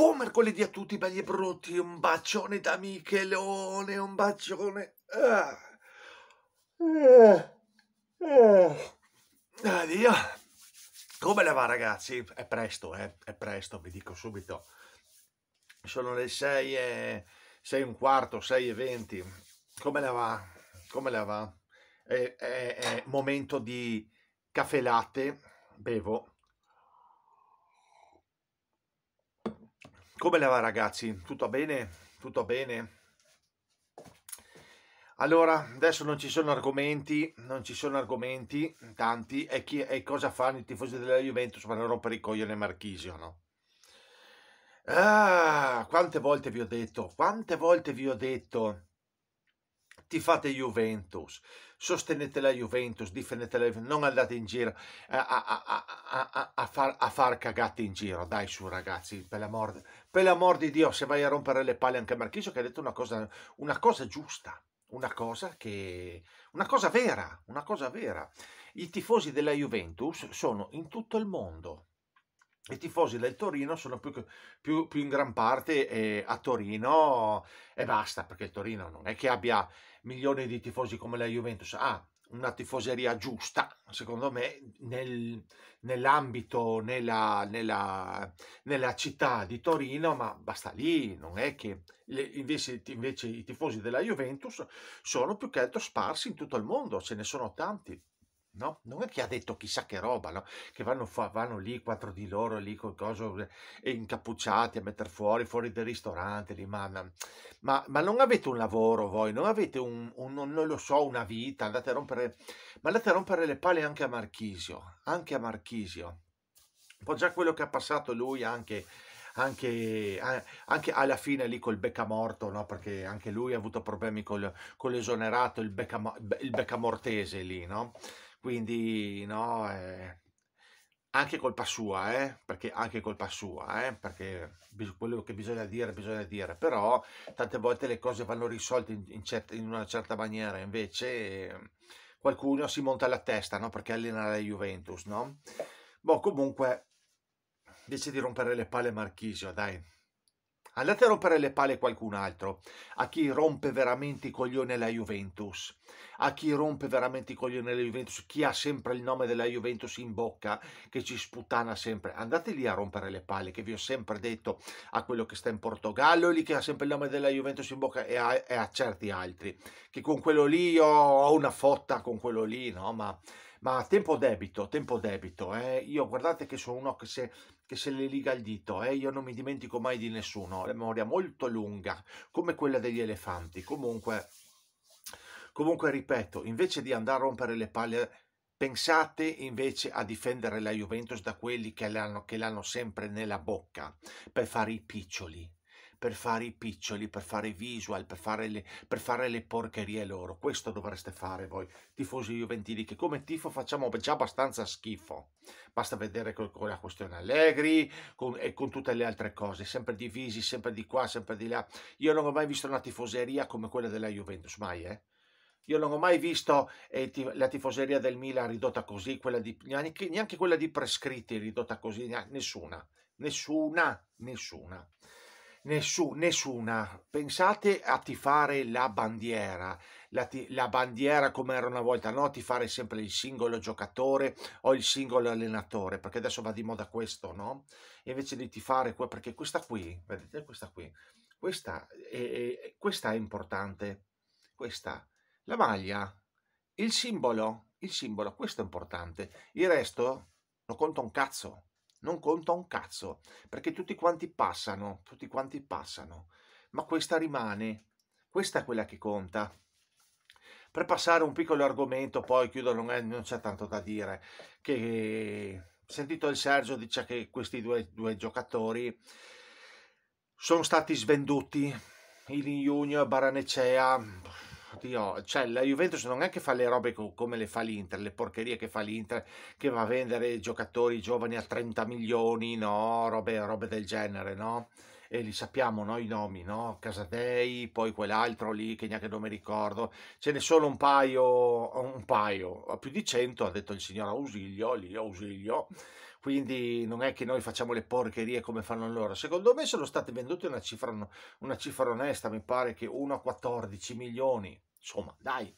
Buon mercoledì a tutti, belli e brutti. Un bacione da Michelone, un bacione. Ah. Ah. Ah. Addio. Come le va, ragazzi? È presto, eh? È presto, vi dico subito. Sono le 6 e... 6 e un quarto, 6 e 20. Come le va? Come le va? È, è, è momento di caffè latte. Bevo, Come le va ragazzi? Tutto bene? Tutto bene? Allora, adesso non ci sono argomenti, non ci sono argomenti, tanti, e, chi, e cosa fanno i tifosi della Juventus? Vanno a rompere i coglioni Marchisio, no? Ah, quante volte vi ho detto, quante volte vi ho detto tifate Juventus, sostenete la Juventus, difendete la Juventus, non andate in giro eh, a, a, a, a far, far, cagate in giro, dai su ragazzi, per l'amor, per l'amor di Dio, se vai a rompere le palle anche a Marchisio che ha detto una cosa, una cosa giusta, una cosa che, una cosa vera, una cosa vera. I tifosi della Juventus sono in tutto il mondo, i tifosi del Torino sono più, più, più in gran parte eh, a Torino e basta, perché il Torino non è che abbia milioni di tifosi come la Juventus, ha ah, una tifoseria giusta, secondo me, nel, nell'ambito, nella, nella, nella, città di Torino, ma basta lì, non è che le, invece, invece i tifosi della Juventus sono più che altro sparsi in tutto il mondo, ce ne sono tanti. No? Non è che ha detto chissà che roba, no? Che vanno, fa, vanno lì, quattro di loro, lì col coso, eh, incappucciati a mettere fuori, fuori dai ristoranti, lì, ma, ma, ma, non avete un lavoro voi, non avete un, un, non lo so, una vita, andate a rompere, ma andate a rompere le palle anche a Marchisio, anche a Marchisio. Un po' già quello che ha passato lui anche... Anche, anche, alla fine lì col beccamorto, no? perché anche lui ha avuto problemi col, con l'esonerato, il, becca, il beccamortese lì, no? Quindi, no, eh, anche colpa sua, eh, perché anche colpa sua, eh, perché quello che bisogna dire, bisogna dire, però tante volte le cose vanno risolte in, in, certa, in una certa maniera, invece qualcuno si monta la testa, no, perché allena la Juventus, no? Boh, comunque, invece di rompere le palle Marchisio, dai, Andate a rompere le palle a qualcun altro, a chi rompe veramente i coglioni la Juventus, a chi rompe veramente i coglioni la Juventus, chi ha sempre il nome della Juventus in bocca, che ci sputana sempre. Andate lì a rompere le palle, che vi ho sempre detto a quello che sta in Portogallo, lì che ha sempre il nome della Juventus in bocca e a, e a certi altri, che con quello lì io ho una fotta con quello lì, no? Ma ma tempo debito, tempo debito. Eh. Io guardate che sono uno che se che se le liga il dito, eh, io non mi dimentico mai di nessuno, la memoria molto lunga, come quella degli elefanti. Comunque, comunque ripeto, invece di andare a rompere le palle Pensate invece a difendere la Juventus da quelli che l'hanno sempre nella bocca per fare i piccioli per fare i piccioli, per fare i visual, per fare, le, per fare le porcherie loro. Questo dovreste fare voi, tifosi juventini, che come tifo facciamo già abbastanza schifo. Basta vedere con, con la questione Allegri con, e con tutte le altre cose, sempre divisi, sempre di qua, sempre di là. Io non ho mai visto una tifoseria come quella della Juventus, mai, eh? Io non ho mai visto eh, la tifoseria del Milan ridotta così, quella di, neanche, neanche, quella di prescritti ridotta così, nessuna, nessuna, nessuna. Nessu, nessuna. Pensate a tifare la bandiera, la, la, bandiera come era una volta, no? Tifare sempre il singolo giocatore o il singolo allenatore, perché adesso va di moda questo, no? invece di tifare, perché questa qui, vedete questa qui, questa è, questa è importante, questa, la maglia, il simbolo, il simbolo, questo è importante, il resto lo conto un cazzo non conta un cazzo, perché tutti quanti passano, tutti quanti passano, ma questa rimane, questa è quella che conta. Per passare un piccolo argomento, poi chiudo, non, è, non c'è tanto da dire, che sentito il Sergio dice che questi due, due giocatori sono stati svenduti, Ilin Junior e Baranecea oddio, cioè la Juventus non è che fa le robe come le fa l'Inter, le porcherie che fa l'Inter, che va a vendere giocatori giovani a 30 milioni, no, robe, robe del genere, no? E li sappiamo, no, i nomi, no? Casadei, poi quell'altro lì che neanche non mi ricordo, ce ne sono un paio, un paio, più di 100, ha detto il signor Ausilio, lì Ausilio, quindi non è che noi facciamo le porcherie come fanno loro. Secondo me sono state vendute una cifra, una cifra onesta, mi pare che 1 a 14 milioni. Insomma, dai,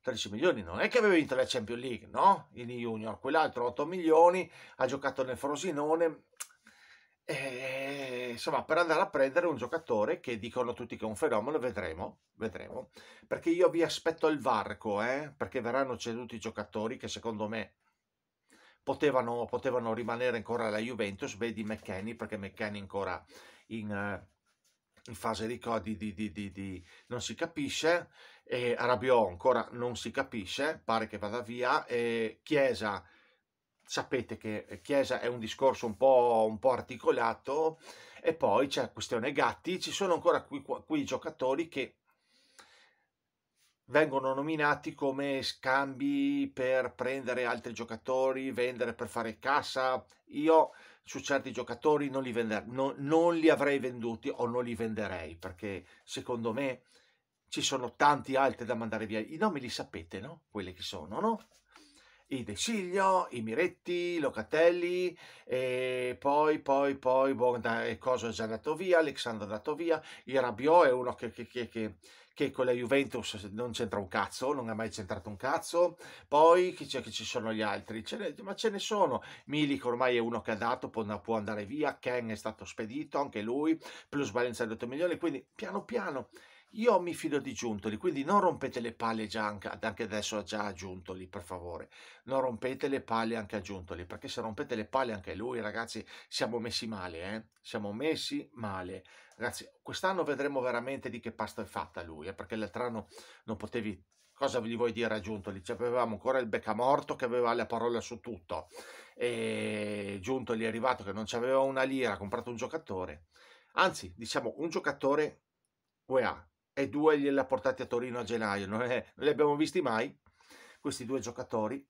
13 milioni non è che aveva vinto la Champions League, no? In junior, quell'altro 8 milioni, ha giocato nel Frosinone. E, eh, insomma, per andare a prendere un giocatore che dicono tutti che è un fenomeno, vedremo, vedremo. Perché io vi aspetto il varco, eh? perché verranno ceduti i giocatori che secondo me potevano, potevano rimanere ancora alla Juventus. Vedi McKenny, perché McKenny ancora in, eh, in fase di, di, di, di non si capisce e Rabiot ancora non si capisce, pare che vada via, e Chiesa, sapete che eh, Chiesa è un discorso un po', un po articolato, e poi c'è la questione Gatti, ci sono ancora qui, qui giocatori che vengono nominati come scambi per prendere altri giocatori, vendere per fare cassa. Io su certi giocatori non li, vender- non, non li avrei venduti o non li venderei perché secondo me ci sono tanti altri da mandare via. I nomi li sapete, no? Quelli che sono, no? I De Ciglio, i Miretti, Locatelli, e poi, poi, poi, Bogdan, Coso è già andato via, Alexandro è andato via, il Rabiot è uno che, che, che, che che con la Juventus non c'entra un cazzo, non ha mai centrato un cazzo. Poi chi c'è che ci sono gli altri? Ce ne, ma ce ne sono. Milik ormai è uno che ha dato, può, può andare via. Ken è stato spedito, anche lui, plus Valenza è 8 milioni. Quindi piano piano io mi fido di Giuntoli, quindi non rompete le palle già anche, anche adesso già a Giuntoli, per favore. Non rompete le palle anche a Giuntoli, perché se rompete le palle anche a lui, ragazzi, siamo messi male, eh? Siamo messi male. Ragazzi, quest'anno vedremo veramente di che pasta è fatta lui, eh? perché l'altro anno non potevi... Cosa gli vuoi dire a Giuntoli? Cioè, avevamo ancora il beccamorto che aveva la parola su tutto. E Giuntoli è arrivato che non c'aveva una lira, ha comprato un giocatore. Anzi, diciamo, un giocatore UEA, e due gliela portati a Torino a gennaio, non, è, non li abbiamo visti mai questi due giocatori.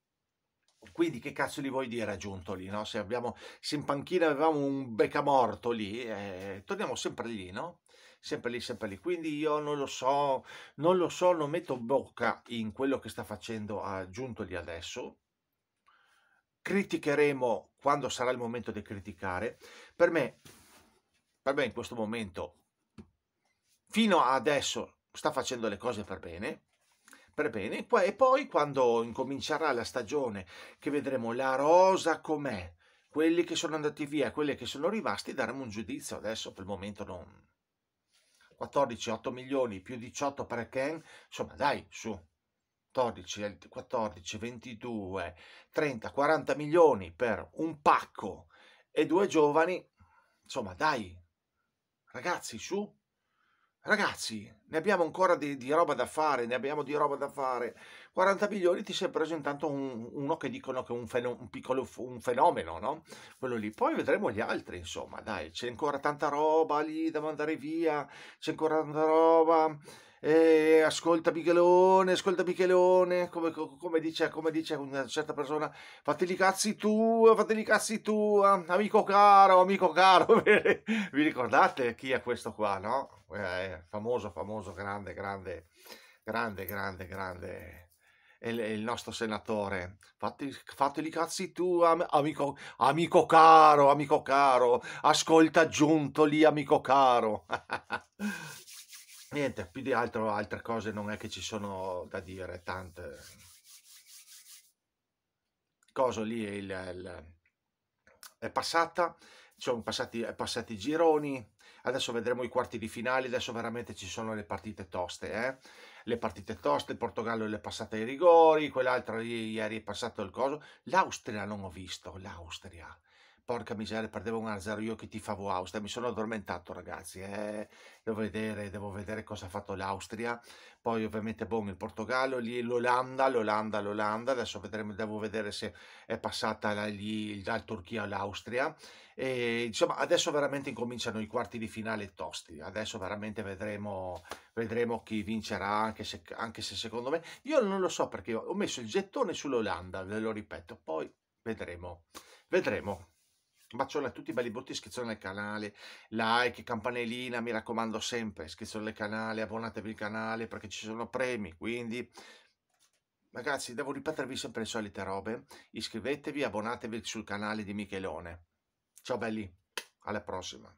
Quindi che cazzo li vuoi dire aggiunto lì, no? Se, abbiamo, se in panchina avevamo un becamorto lì, eh, torniamo sempre lì, no? Sempre lì, sempre lì. Quindi io non lo so, non lo so, non metto bocca in quello che sta facendo aggiunto lì adesso. Criticheremo quando sarà il momento di criticare. Per me, per me in questo momento fino adesso sta facendo le cose per bene, per bene, e poi quando incomincerà la stagione che vedremo la rosa com'è, quelli che sono andati via quelli che sono rimasti, daremo un giudizio. Adesso per il momento non... 14, 8 milioni più 18 per Ken, insomma dai, su. 14, 14, 22, 30, 40 milioni per un pacco e due giovani, insomma dai, ragazzi, su. Ragazzi, ne abbiamo ancora di, di, roba da fare, ne abbiamo di roba da fare. 40 milioni ti sei preso intanto un, uno che dicono che è un, feno, un piccolo un fenomeno, no? Quello lì. Poi vedremo gli altri, insomma, dai, c'è ancora tanta roba lì da mandare via, c'è ancora tanta roba eh, ascolta Michelone, ascolta Michelone, come, come, dice, come, dice, una certa persona, fateli cazzi tu, fateli cazzi tu, eh, amico caro, amico caro, vi ricordate chi è questo qua, no? Eh, famoso, famoso, grande, grande, grande, grande, grande il, nostro senatore. Fatti, fateli cazzi tu, amico, amico caro, amico caro, ascolta lì, amico caro. niente, più di altro altre cose non è che ci sono da dire tante. cose lì il, il, è passata, sono passati, passati i gironi, adesso vedremo i quarti di finale, adesso veramente ci sono le partite toste, eh? le partite toste, il Portogallo le è passata ai rigori, quell'altro ieri è passato il coso, l'Austria non ho visto, l'Austria, Porca miseria, perdevo un 0 io che ti favo Austria, mi sono addormentato ragazzi, eh. devo, vedere, devo vedere cosa ha fatto l'Austria, poi ovviamente Bon il Portogallo, lì l'Olanda, l'Olanda, l'Olanda, adesso vedremo, devo vedere se è passata la, lì, dal Turchia all'Austria, e, insomma adesso veramente incominciano i quarti di finale tosti, adesso veramente vedremo, vedremo chi vincerà, anche se, anche se secondo me, io non lo so perché ho messo il gettone sull'Olanda, ve lo ripeto, poi vedremo, vedremo. Bacione a tutti, i belli botti, schizzone al canale, like, campanellina, mi raccomando sempre, schizzone al canale, abbonatevi al canale perché ci sono premi, quindi ragazzi devo ripetervi sempre le solite robe, iscrivetevi, abbonatevi sul canale di Michelone. Ciao belli, alla prossima.